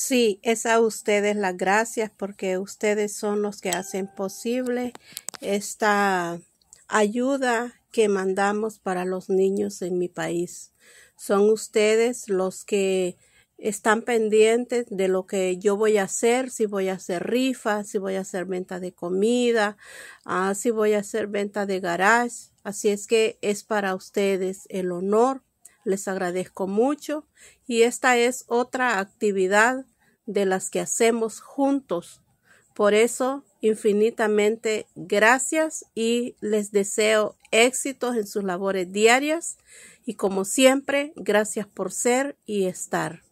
Sí, es a ustedes las gracias porque ustedes son los que hacen posible esta ayuda que mandamos para los niños en mi país. Son ustedes los que están pendientes de lo que yo voy a hacer, si voy a hacer rifa, si voy a hacer venta de comida, ah, si voy a hacer venta de garage. Así es que es para ustedes el honor les agradezco mucho y esta es otra actividad de las que hacemos juntos. Por eso, infinitamente gracias y les deseo éxitos en sus labores diarias y como siempre, gracias por ser y estar.